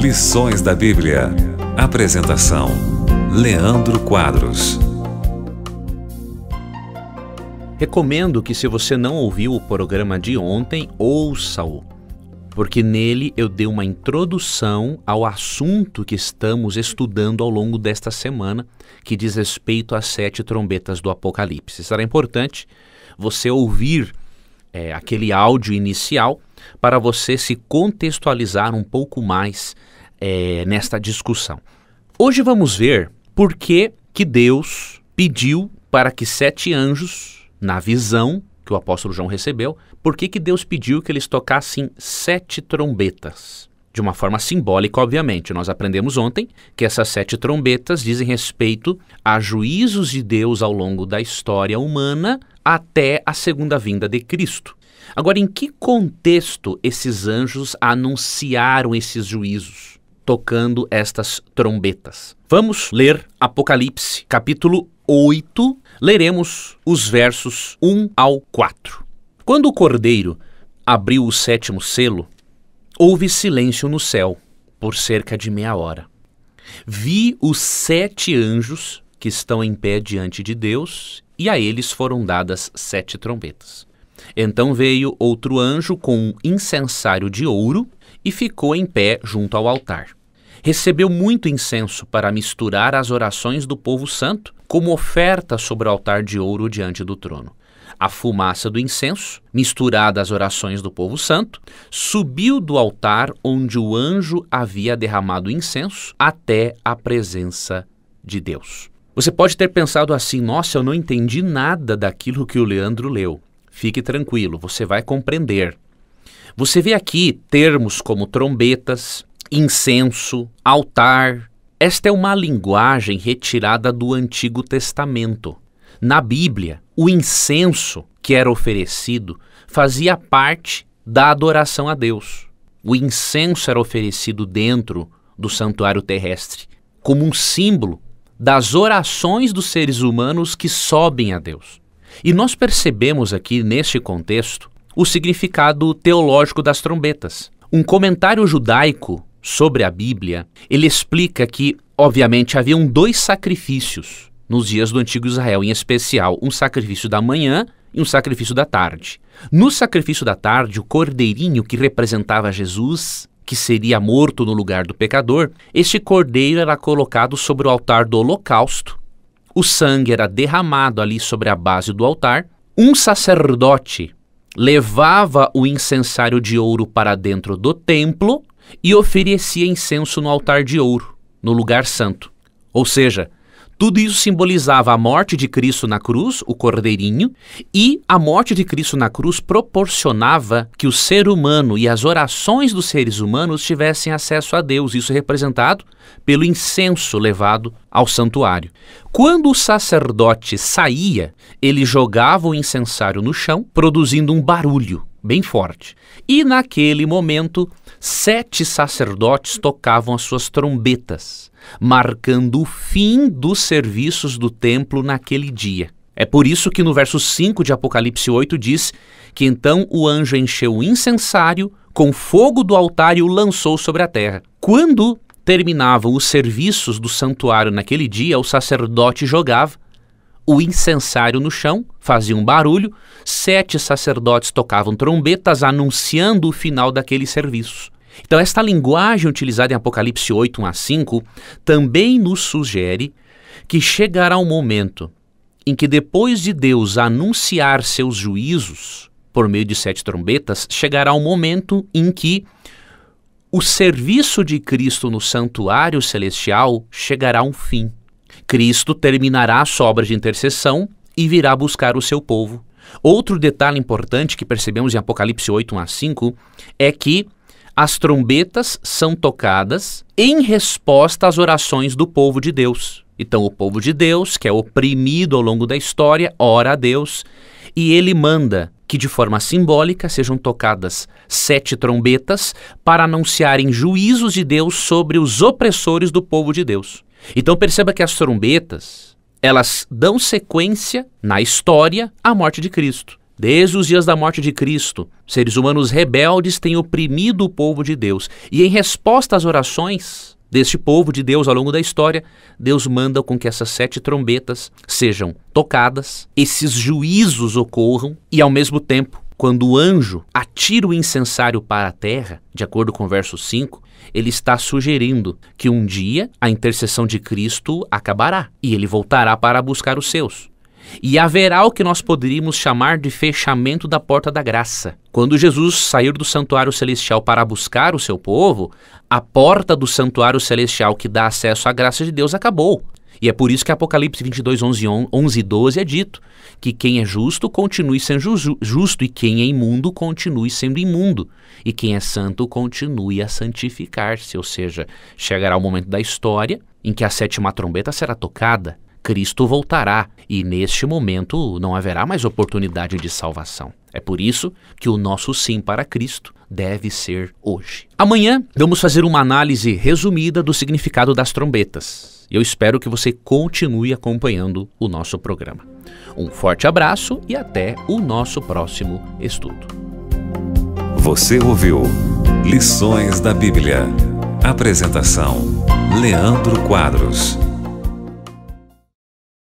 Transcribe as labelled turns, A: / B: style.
A: Lições da Bíblia. Apresentação: Leandro Quadros. Recomendo que, se você não ouviu o programa de ontem, ouça-o, porque nele eu dei uma introdução ao assunto que estamos estudando ao longo desta semana, que diz respeito às sete trombetas do Apocalipse. Será importante você ouvir é, aquele áudio inicial para você se contextualizar um pouco mais é, nesta discussão. Hoje vamos ver por que, que Deus pediu para que sete anjos, na visão que o apóstolo João recebeu, por que, que Deus pediu que eles tocassem sete trombetas de uma forma simbólica, obviamente. Nós aprendemos ontem que essas sete trombetas dizem respeito a juízos de Deus ao longo da história humana até a segunda vinda de Cristo. Agora, em que contexto esses anjos anunciaram esses juízos? Tocando estas trombetas. Vamos ler Apocalipse, capítulo 8, leremos os versos 1 ao 4. Quando o cordeiro abriu o sétimo selo, Houve silêncio no céu por cerca de meia hora. Vi os sete anjos que estão em pé diante de Deus, e a eles foram dadas sete trombetas. Então veio outro anjo com um incensário de ouro e ficou em pé junto ao altar. Recebeu muito incenso para misturar as orações do povo santo como oferta sobre o altar de ouro diante do trono a fumaça do incenso, misturada às orações do povo santo, subiu do altar onde o anjo havia derramado o incenso até a presença de Deus. Você pode ter pensado assim: nossa, eu não entendi nada daquilo que o Leandro leu. Fique tranquilo, você vai compreender. Você vê aqui termos como trombetas, incenso, altar. Esta é uma linguagem retirada do Antigo Testamento. Na Bíblia, o incenso que era oferecido fazia parte da adoração a Deus. O incenso era oferecido dentro do santuário terrestre como um símbolo das orações dos seres humanos que sobem a Deus. E nós percebemos aqui, neste contexto, o significado teológico das trombetas. Um comentário judaico sobre a Bíblia, ele explica que, obviamente, haviam dois sacrifícios nos dias do antigo Israel, em especial um sacrifício da manhã e um sacrifício da tarde. No sacrifício da tarde, o cordeirinho que representava Jesus, que seria morto no lugar do pecador, este cordeiro era colocado sobre o altar do holocausto. O sangue era derramado ali sobre a base do altar. Um sacerdote levava o incensário de ouro para dentro do templo e oferecia incenso no altar de ouro, no lugar santo. Ou seja, tudo isso simbolizava a morte de Cristo na cruz, o cordeirinho, e a morte de Cristo na cruz proporcionava que o ser humano e as orações dos seres humanos tivessem acesso a Deus, isso representado pelo incenso levado ao santuário. Quando o sacerdote saía, ele jogava o incensário no chão, produzindo um barulho bem forte. E naquele momento, sete sacerdotes tocavam as suas trombetas, marcando o fim dos serviços do templo naquele dia. É por isso que no verso 5 de Apocalipse 8 diz que então o anjo encheu o incensário com fogo do altar e o lançou sobre a terra. Quando terminavam os serviços do santuário naquele dia, o sacerdote jogava o incensário no chão fazia um barulho, sete sacerdotes tocavam trombetas anunciando o final daquele serviço. Então, esta linguagem utilizada em Apocalipse 8, 1 a 5, também nos sugere que chegará um momento em que, depois de Deus anunciar seus juízos por meio de sete trombetas, chegará um momento em que o serviço de Cristo no santuário celestial chegará a um fim. Cristo terminará a sua obra de intercessão e virá buscar o seu povo. Outro detalhe importante que percebemos em Apocalipse 8, 1 a 5 é que as trombetas são tocadas em resposta às orações do povo de Deus. Então, o povo de Deus, que é oprimido ao longo da história, ora a Deus e ele manda que, de forma simbólica, sejam tocadas sete trombetas para anunciarem juízos de Deus sobre os opressores do povo de Deus. Então perceba que as trombetas, elas dão sequência na história à morte de Cristo. Desde os dias da morte de Cristo, seres humanos rebeldes têm oprimido o povo de Deus. E em resposta às orações deste povo de Deus ao longo da história, Deus manda com que essas sete trombetas sejam tocadas, esses juízos ocorram e, ao mesmo tempo, quando o anjo atira o incensário para a terra, de acordo com o verso 5, ele está sugerindo que um dia a intercessão de Cristo acabará e ele voltará para buscar os seus. E haverá o que nós poderíamos chamar de fechamento da porta da graça. Quando Jesus sair do santuário celestial para buscar o seu povo, a porta do santuário celestial que dá acesso à graça de Deus acabou. E é por isso que Apocalipse 22, 11, 11 e 12 é dito que quem é justo continue sendo justo, e quem é imundo continue sendo imundo, e quem é santo continue a santificar-se. Ou seja, chegará o momento da história em que a sétima trombeta será tocada, Cristo voltará, e neste momento não haverá mais oportunidade de salvação. É por isso que o nosso sim para Cristo deve ser hoje. Amanhã vamos fazer uma análise resumida do significado das trombetas. Eu espero que você continue acompanhando o nosso programa. Um forte abraço e até o nosso próximo estudo. Você ouviu Lições da Bíblia. Apresentação: Leandro Quadros.